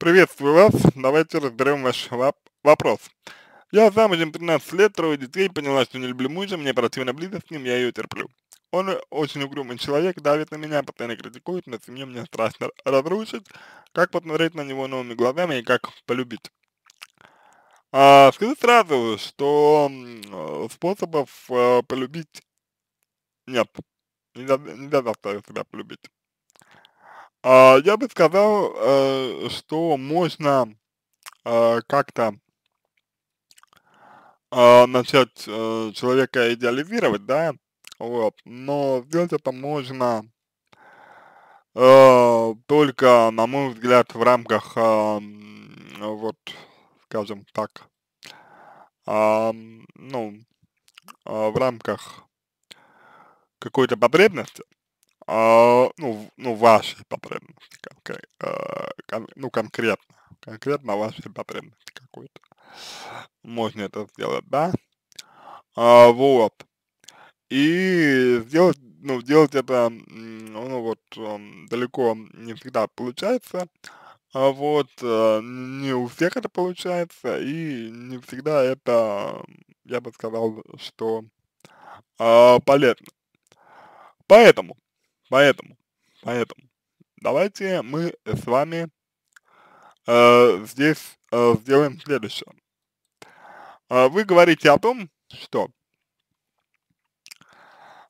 Приветствую вас. Давайте разберем ваш вопрос. Я замужем 13 лет, трое детей, поняла, что не люблю мужа, мне противно близость с ним, я ее терплю. Он очень угрюмый человек, давит на меня, постоянно критикует, но семью мне страшно разрушить. Как посмотреть на него новыми глазами и как полюбить? А, скажу сразу, что способов а, полюбить нет, не, до, не себя полюбить. А, я бы сказал, э, что можно э, как-то э, начать человека идеализировать, да, вот, но сделать это можно только, на мой взгляд, в рамках, а, вот, скажем так, а, ну, в рамках какой-то потребности, а, ну, ну, ваши потребности, конкрет, э, ну, конкретно, конкретно ваши потребности какой-то. Можно это сделать, да? А, вот. И сделать, ну, делать это, ну, вот, эм, далеко не всегда получается, а вот, э, не у всех это получается, и не всегда это, я бы сказал, что а, полезно. Поэтому, Поэтому, поэтому давайте мы с вами э, здесь э, сделаем следующее. Э, вы говорите о том, что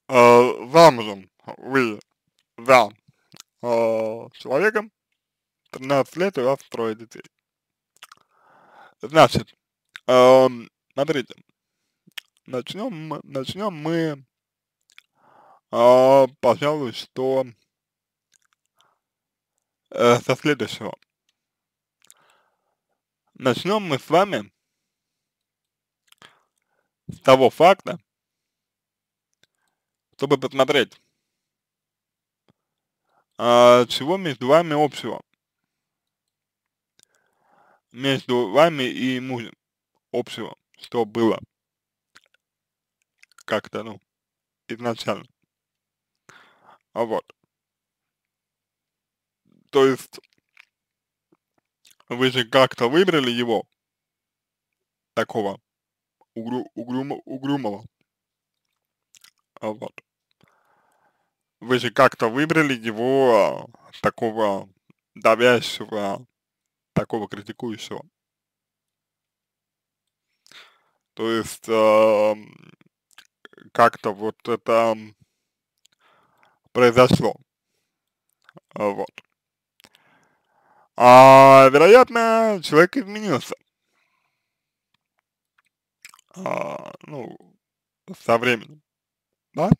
э, замужем вы за э, человеком 13 лет у вас трое детей. Значит, э, смотрите, начнем, начнем мы а, пожалуй, что э, со следующего. Начнем мы с вами с того факта, чтобы посмотреть, а, чего между вами общего, между вами и мужем общего, что было как-то, ну, изначально. А вот. То есть, вы же как-то выбрали его, такого угру, угрюм, угрюмого. А вот. Вы же как-то выбрали его а, такого давящего, такого критикующего. То есть, э, как-то вот это произошло. Вот. А, вероятно, человек изменился. А, ну, со временем, да?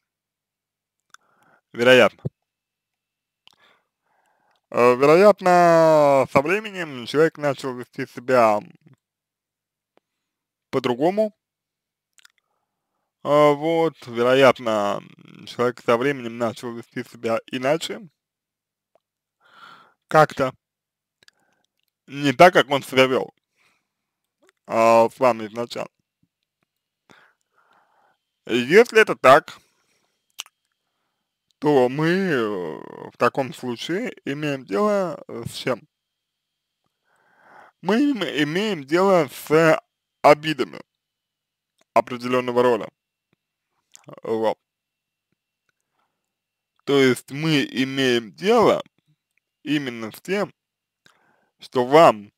Вероятно. А, вероятно, со временем человек начал вести себя по-другому, а, вот, вероятно, человек со временем начал вести себя иначе, как-то, не так, как он себя вел а, с вами изначально. Если это так, то мы э, в таком случае имеем дело с чем? Мы имеем дело с обидами определенного рода. Вот. То есть мы имеем дело именно с тем, что вам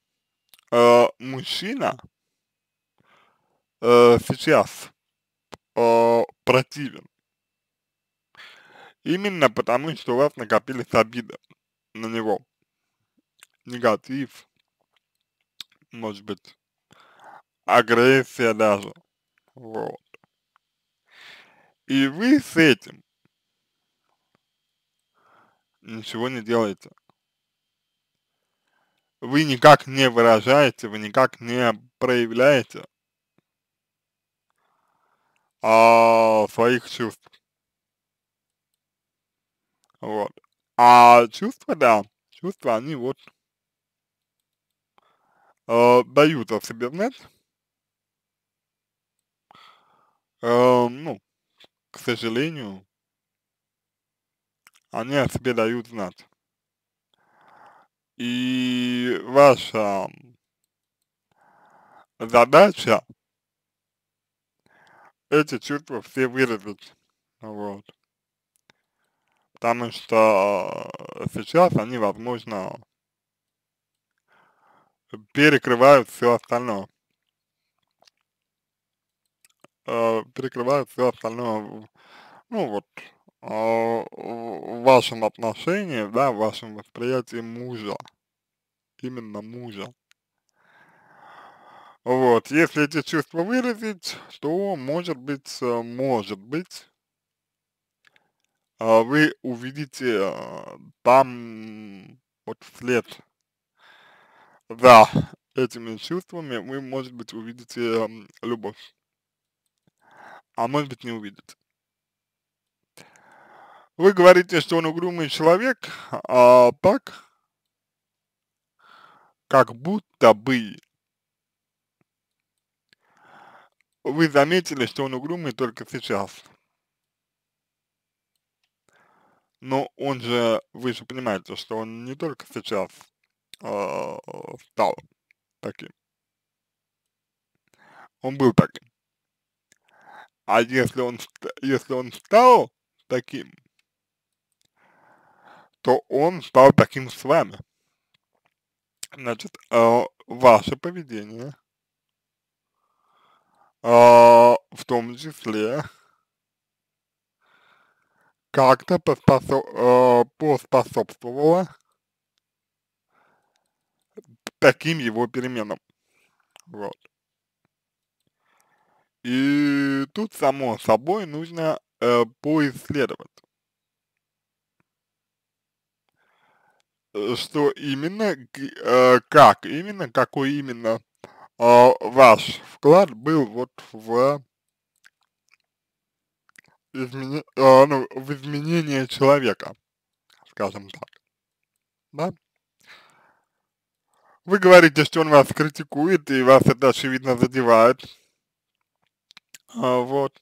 э, мужчина э, сейчас э, противен. Именно потому, что у вас накопились обиды на него. Негатив, может быть, агрессия даже. Вот. И вы с этим ничего не делаете. Вы никак не выражаете, вы никак не проявляете а, своих чувств. Вот. А чувства, да, чувства, они вот э, дают о себе знать. Э, ну, к сожалению, они о себе дают знать. И ваша задача эти чувства все выразить, вот. Потому что э, сейчас они, возможно, перекрывают все остальное э, перекрывает все остальное, ну вот, а, в вашем отношении, да, в вашем восприятии мужа, именно мужа. Вот, если эти чувства выразить, то, может быть, э, может быть, а, вы увидите э, там вот след за этими чувствами, вы, может быть, увидите эм, любовь а может быть не увидит. Вы говорите, что он угрюмый человек, а так, как будто бы вы заметили, что он угрюмый только сейчас. Но он же, вы же понимаете, что он не только сейчас э, стал таким. Он был таким. А если он, если он стал таким, то он стал таким с вами. Значит, э, ваше поведение, э, в том числе, как-то поспособ, э, поспособствовало таким его переменам. Вот. И тут, само собой, нужно э, поисследовать. Э, что именно, э, как именно, какой именно э, ваш вклад был вот в, измени, э, ну, в изменение человека, скажем так. Да? Вы говорите, что он вас критикует, и вас это, очевидно, задевает а, вот.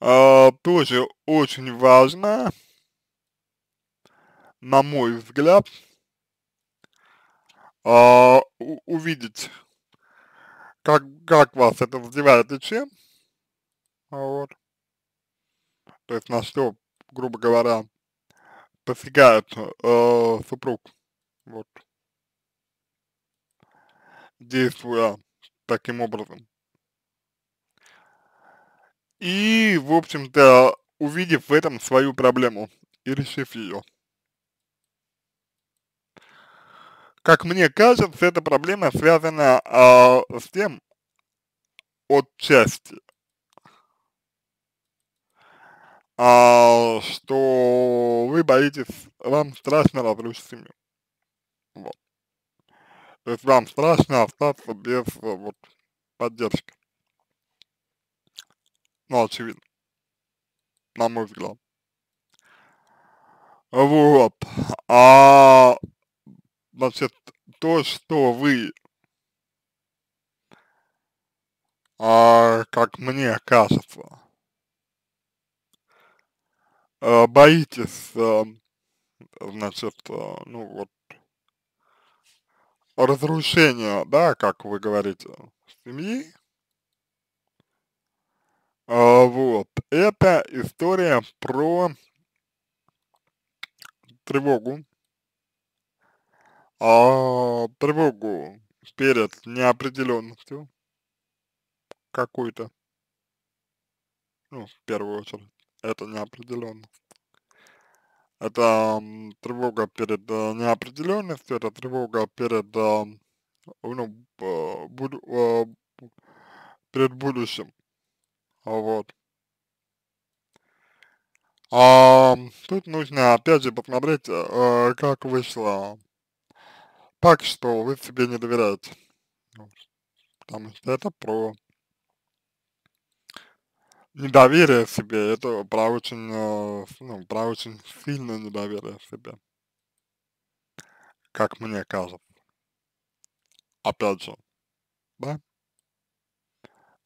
А, тоже очень важно, на мой взгляд, а, увидеть, как, как вас это задевает и чем, а, вот, то есть на что, грубо говоря, посягает э, супруг, вот, действуя таким образом и, в общем-то, увидев в этом свою проблему и решив ее. Как мне кажется, эта проблема связана а, с тем, отчасти, а, что вы боитесь, вам страшно разрушить семью. Вот. То есть вам страшно остаться без вот поддержки. Ну, очевидно. На мой взгляд. Вот. А, значит, то, что вы, а, как мне кажется, э, боитесь, э, значит, э, ну вот, разрушения, да, как вы говорите, семьи, а, вот. Это история про тревогу. А, тревогу перед неопределенностью какой-то. Ну, в первую очередь, это неопределенность. Это м, тревога перед э, неопределенностью, это тревога перед, э, ну, э, буду, э, перед будущим. А вот. А, тут нужно опять же посмотреть, э, как вышло. Так что вы себе не доверяете. Ну, потому что это про недоверие себе, это про очень, э, ну, про очень сильное недоверие себе. Как мне кажется. Опять же, да?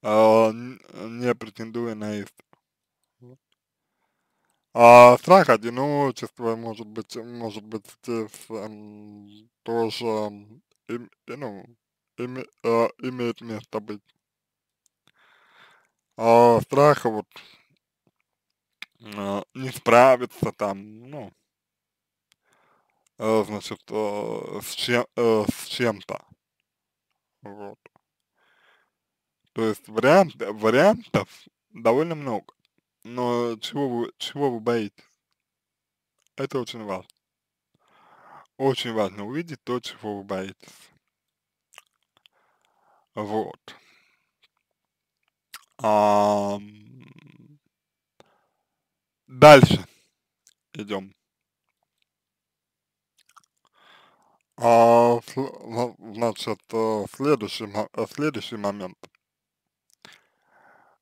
А, не претендуя на истину. А страх одиночества, может быть, может быть, здесь эм, тоже, им, ну, э, имеет место быть. А страх вот э, не справиться там, ну, э, значит, э, с чем-то. Э, чем вот. То есть вариант, вариантов довольно много. Но чего вы, чего вы боитесь? Это очень важно. Очень важно увидеть то, чего вы боитесь. Вот. А, дальше идем. А, значит, э, следующий, следующий момент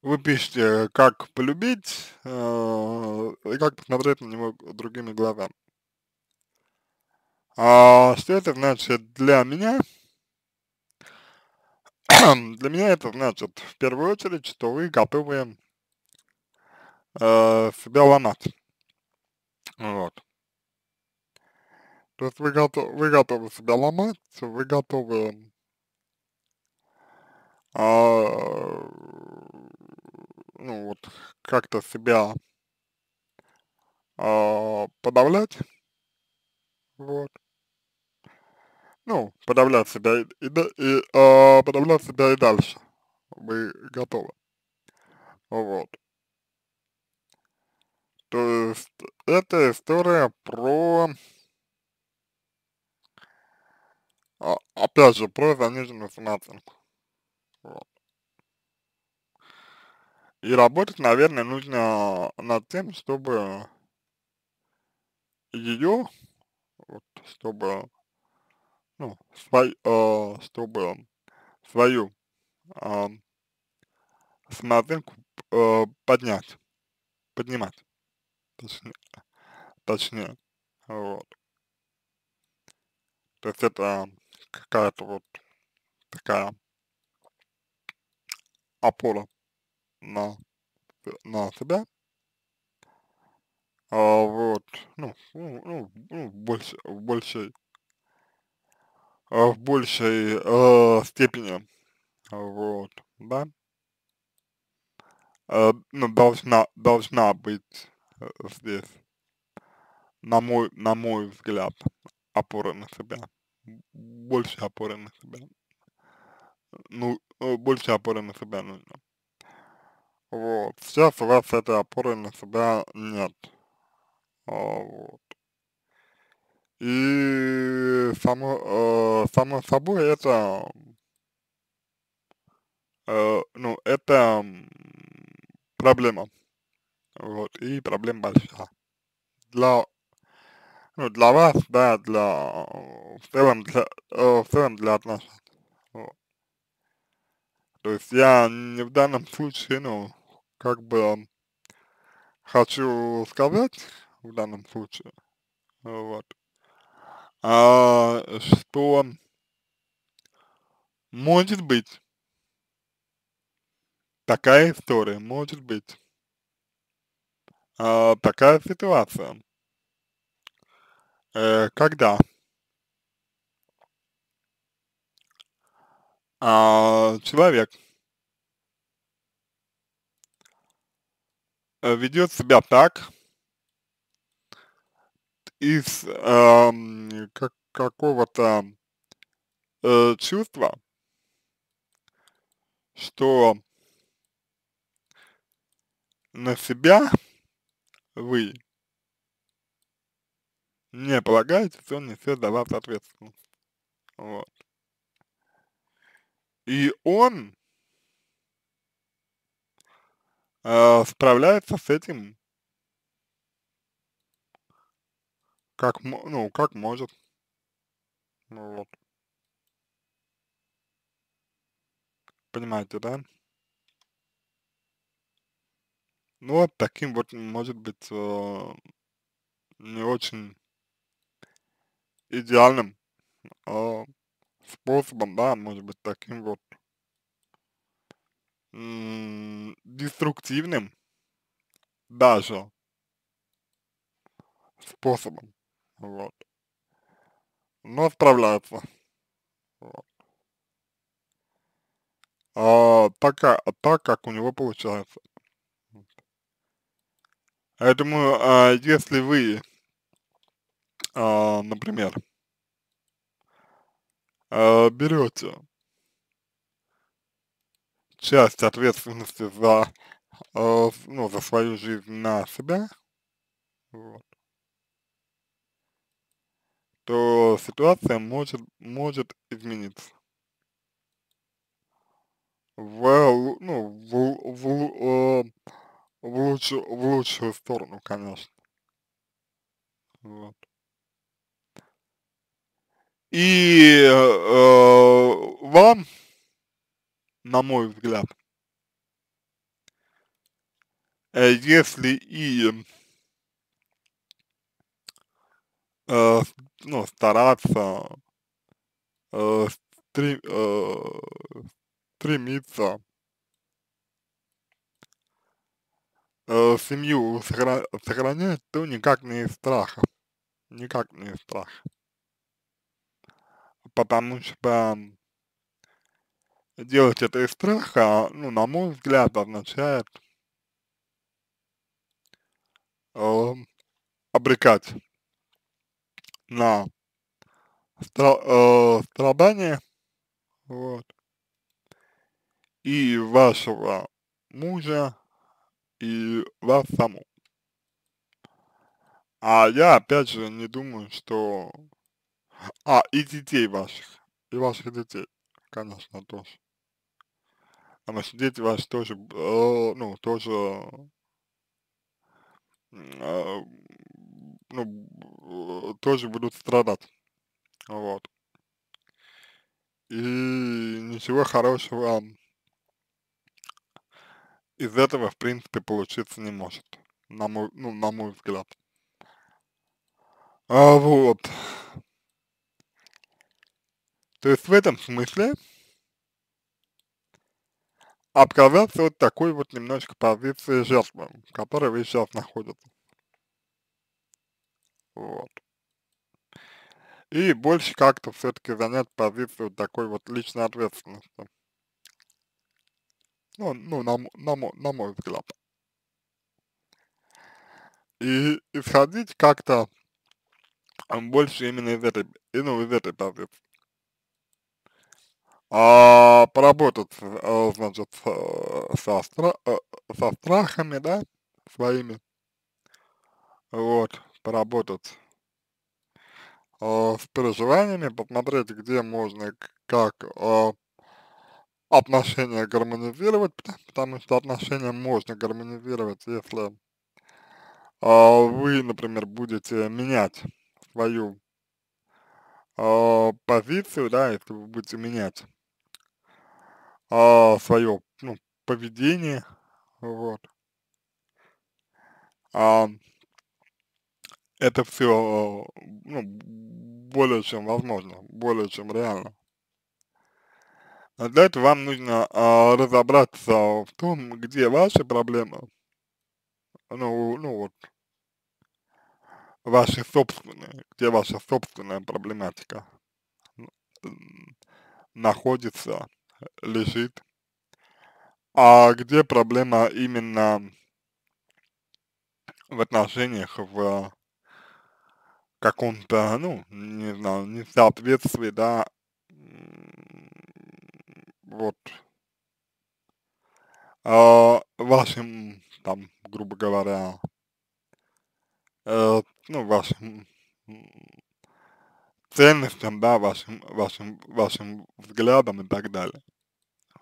вы пишете, э, как полюбить э, и как посмотреть на него другими глазами. А, что это значит для меня? для меня это значит в первую очередь, что вы готовы э, себя ломать. Вот. То есть вы, готов, вы готовы себя ломать, вы готовы э, ну вот как-то себя э, подавлять, вот, ну, подавлять себя и, и, и э, подавлять себя и дальше, вы готовы, вот. То есть, это история про, а, опять же, про заниженную самооценку, вот. И работать, наверное, нужно над тем, чтобы ее, вот, чтобы, ну, свой, э, чтобы свою э, самооценку э, поднять, поднимать, точнее, точнее, вот. То есть это какая-то вот такая опора на, на себя. А, вот, ну, ну, ну, ну в большей, а в большей, в большей э, степени, вот, да, э, ну, должна, должна быть э, здесь, на мой, на мой взгляд, опора на себя, больше опоры на себя, ну, э, больше опоры на себя нужно. Вот. Сейчас у вас этой опоры на себя нет. А, вот. И само, э, само собой это, э, ну, это проблема. Вот, и проблема большая. Для, ну, для вас, да, для, в целом, для, э, в целом для отношений. Вот. То есть я не в данном случае, ну, как бы хочу сказать в данном случае, вот, а, что может быть такая история, может быть а, такая ситуация, э, когда а, человек Э, ведет себя так из э, как, какого-то э, чувства, что на себя вы не полагаете, он несет за вас ответственность. Вот. И он А, справляется с этим как, ну, как может. Ну вот. Понимаете, да? Ну, вот таким вот, может быть, э, не очень идеальным э, способом, да, может быть, таким вот деструктивным даже способом, вот, но справляется. Вот. А, пока, так как у него получается. Поэтому, а, а, если вы, а, например, а, берете часть ответственности за, э, ну, за свою жизнь на себя, вот, то ситуация может, может измениться. В, ну, в, в, э, в, лучшую, в лучшую сторону, конечно. Вот. И э, вам на мой взгляд. Э, если и э, ну, стараться э, стри, э, стремиться э, семью сохранять, то никак не из страха. Никак не из страха. Потому что делать это из страха, ну, на мой взгляд, означает э, обрекать на стра э, страдания, вот, и вашего мужа, и вас саму. А я, опять же, не думаю, что... А, и детей ваших, и ваших детей, конечно, тоже. А дети вас тоже, э, ну, тоже, э, ну, э, тоже будут страдать, вот. И ничего хорошего из этого, в принципе, получиться не может, на мой, ну, на мой взгляд. А, вот. То есть в этом смысле отказаться от такой вот немножечко позиции жертвы, в которой вы сейчас находитесь. Вот. И больше как-то все-таки занять позицию такой вот личной ответственности. Ну, ну на, на, на мой взгляд. И исходить как-то больше именно из этой, ну, из этой позиции а, поработать, а, значит, э, со, стра э, со страхами, да, своими, вот, поработать а, с переживаниями, посмотреть, где можно, как а, отношения гармонизировать, потому что отношения можно гармонизировать, если а, вы, например, будете менять свою позицию, да, если вы будете менять а, свое ну, поведение, вот. А, это все ну, более чем возможно, более чем реально. А для этого вам нужно а, разобраться в том, где ваши проблемы, ну, ну вот, ваши собственные, где ваша собственная проблематика находится, лежит, а где проблема именно в отношениях, в каком-то, ну, не знаю, несоответствии, да, вот, э, вашим, там, грубо говоря, э, ну, вашим ценностям, да, вашим, вашим, вашим взглядам и так далее.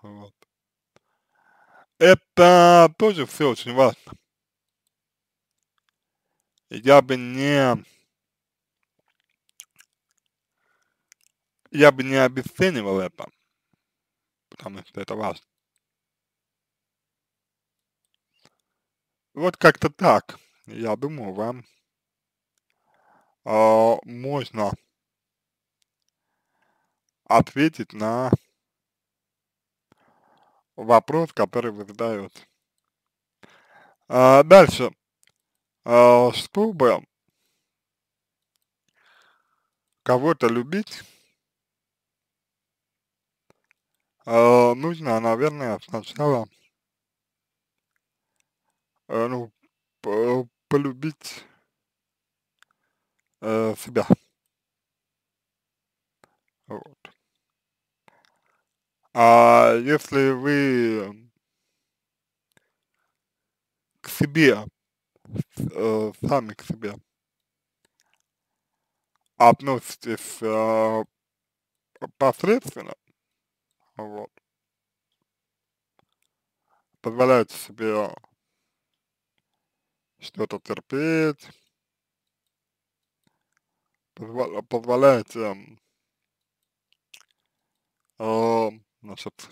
Вот. Это тоже все очень важно. Я бы не я бы не обесценивал это, потому что это важно. Вот как-то так, я думаю, вам э, можно ответить на вопрос, который вы задаете. А, дальше. А, чтобы кого-то любить, а, нужно, наверное, сначала а, ну, по полюбить а, себя. Вот. А если вы к себе, э, сами к себе относитесь э, посредственно, вот, позволяете себе что-то терпеть, позволяете э, значит,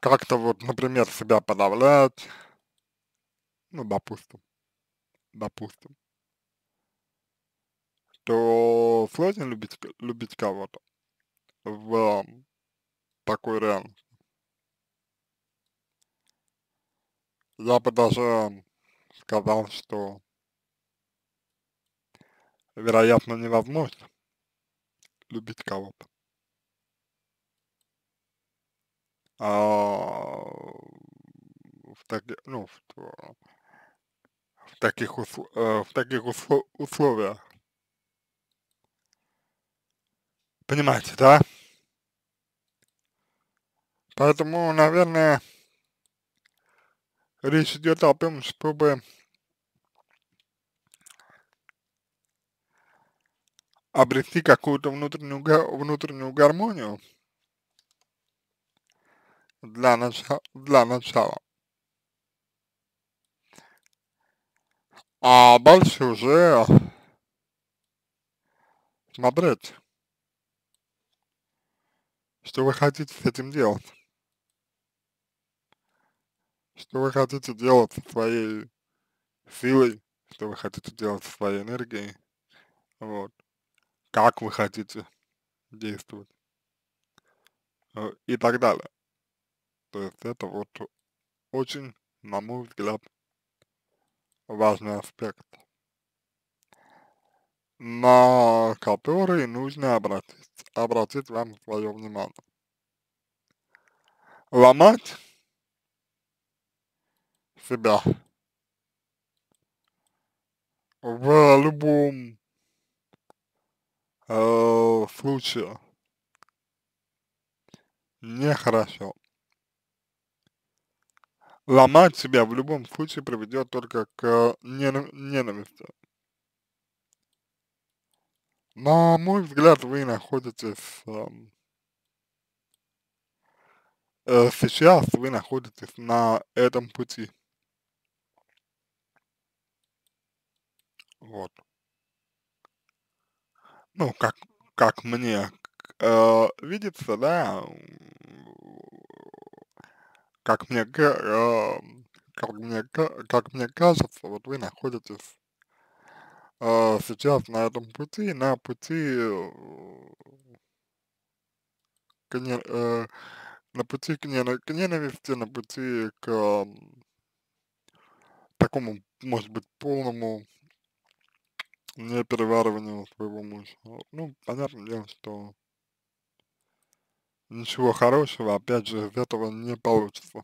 как-то вот, например, себя подавлять, ну, допустим, допустим, то сложно любить, любить кого-то в эм, такой реальности. Я бы даже эм, сказал, что вероятно невозможно любить кого-то. а, в, так, ну, в, в таких, усл, э, в таких усл, условиях. Понимаете, да? Поэтому, наверное, речь идет о том, чтобы обрести какую-то внутреннюю, внутреннюю гармонию для начала. Для начала. А дальше уже смотреть, что вы хотите с этим делать. Что вы хотите делать со своей силой, что вы хотите делать со своей энергией, вот, как вы хотите действовать э, и так далее. То есть это вот очень, на мой взгляд, важный аспект, на который нужно обратить, обратить вам свое внимание. Ломать себя в любом э, случае нехорошо ломать себя в любом случае приведет только к э, ненависти. На мой взгляд, вы находитесь эм, э, сейчас вы находитесь на этом пути. Вот. Ну, как, как мне э, видится, да, как мне, эм, как мне, как мне кажется, вот вы находитесь э, сейчас на этом пути, на пути к, не, э, на пути к, нен, к ненависти, на пути к эм, такому, может быть, полному не перевариванию своего мужа. Ну, понятно, дело, что ничего хорошего, опять же, из этого не получится.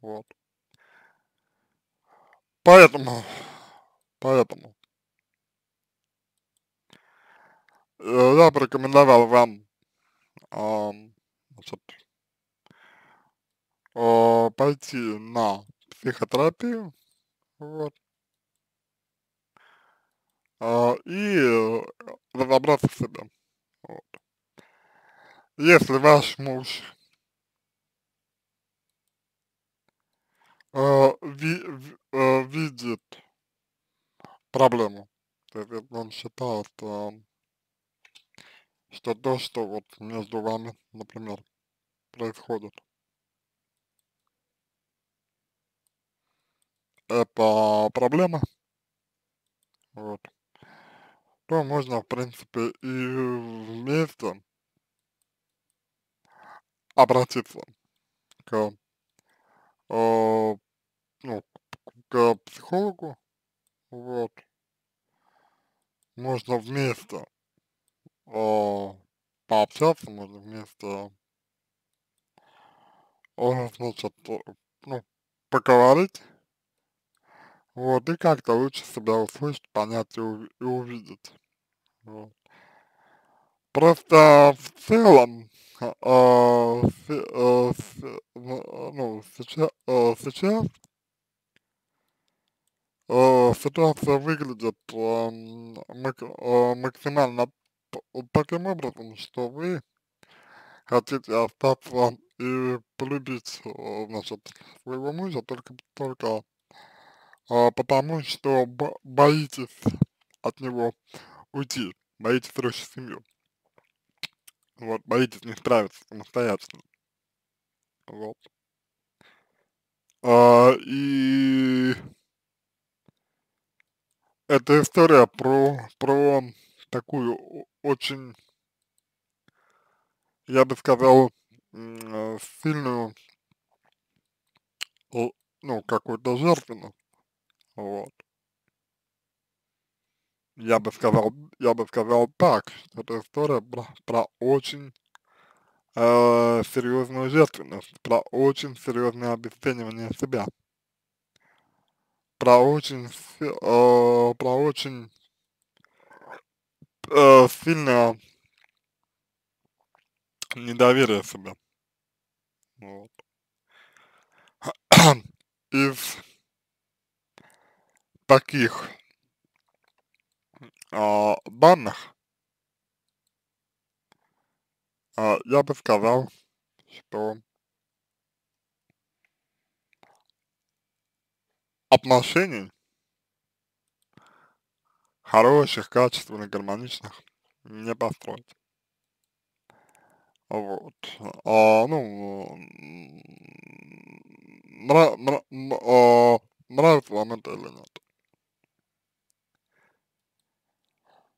Вот. Поэтому, поэтому э, я бы вам э, значит, э, пойти на психотерапию, вот, э, и разобраться в себе если ваш муж э, ви, э, видит проблему, то есть он считает, э, что то, что вот между вами, например, происходит, это проблема, вот, то можно, в принципе, и вместе обратиться к, э, ну, к психологу, вот, можно вместо э, пообщаться, можно вместо э, значит, э, ну, поговорить, вот, и как-то лучше себя услышать, понять и, и увидеть, вот. Просто в целом, а, с, а, с, а, ну, сейчас, а, сейчас а, ситуация выглядит а, мак, а, максимально таким образом, что вы хотите остаться и полюбить, а, значит, своего мужа только, только а, потому, что боитесь от него уйти, боитесь рушить семью. Вот, боитесь не справиться самостоятельно. Вот. А, и эта история про, про такую очень, я бы сказал, сильную, ну, какую-то жертвенность, вот я бы сказал, я бы сказал так, что это история про, про очень э, серьезную жертвенность, про очень серьезное обесценивание себя, про очень, э, про очень э, сильное недоверие себе. Вот. Из таких э, данных, э, я бы сказал, что отношений хороших, качественных, гармоничных не построить. Вот. А, ну, нра нра а, нравится вам это или нет.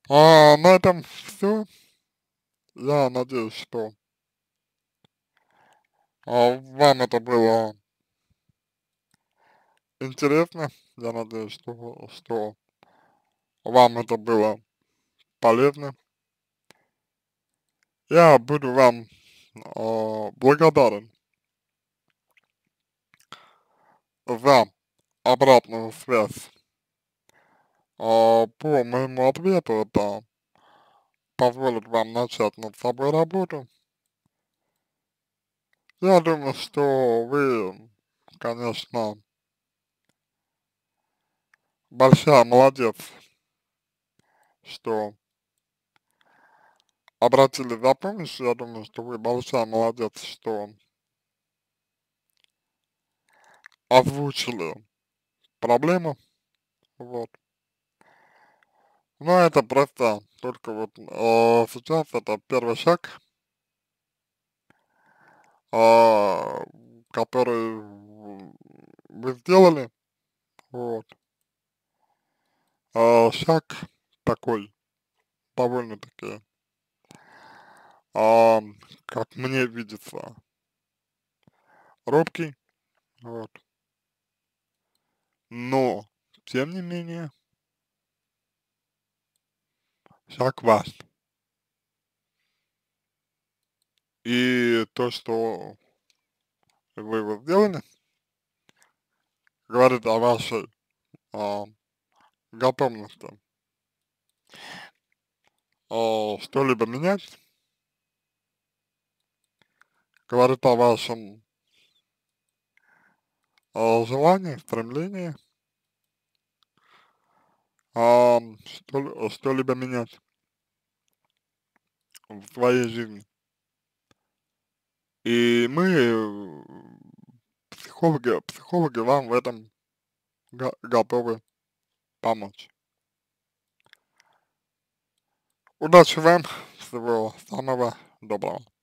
А, на этом все. Я надеюсь, что а, вам это было интересно. Я надеюсь, что, что вам это было полезно. Я буду вам э, благодарен за обратную связь а, по моему ответу это позволит вам начать над собой работу. Я думаю, что вы, конечно, большая молодец, что обратились за помощью. Я думаю, что вы большая молодец, что озвучили проблему. Вот. Но ну, это просто только вот э, сейчас это первый шаг, э, который вы сделали, вот. Э, шаг такой, довольно-таки, как мне видится, робкий, вот. Но, тем не менее, Шаг ваш. И то, что вы его сделали, говорит о вашей э, готовности а, что-либо менять, говорит о вашем э, желании, стремлении а, что, а что-либо менять в своей жизни. И мы, психологи, психологи вам в этом готовы помочь. Удачи вам, всего самого доброго.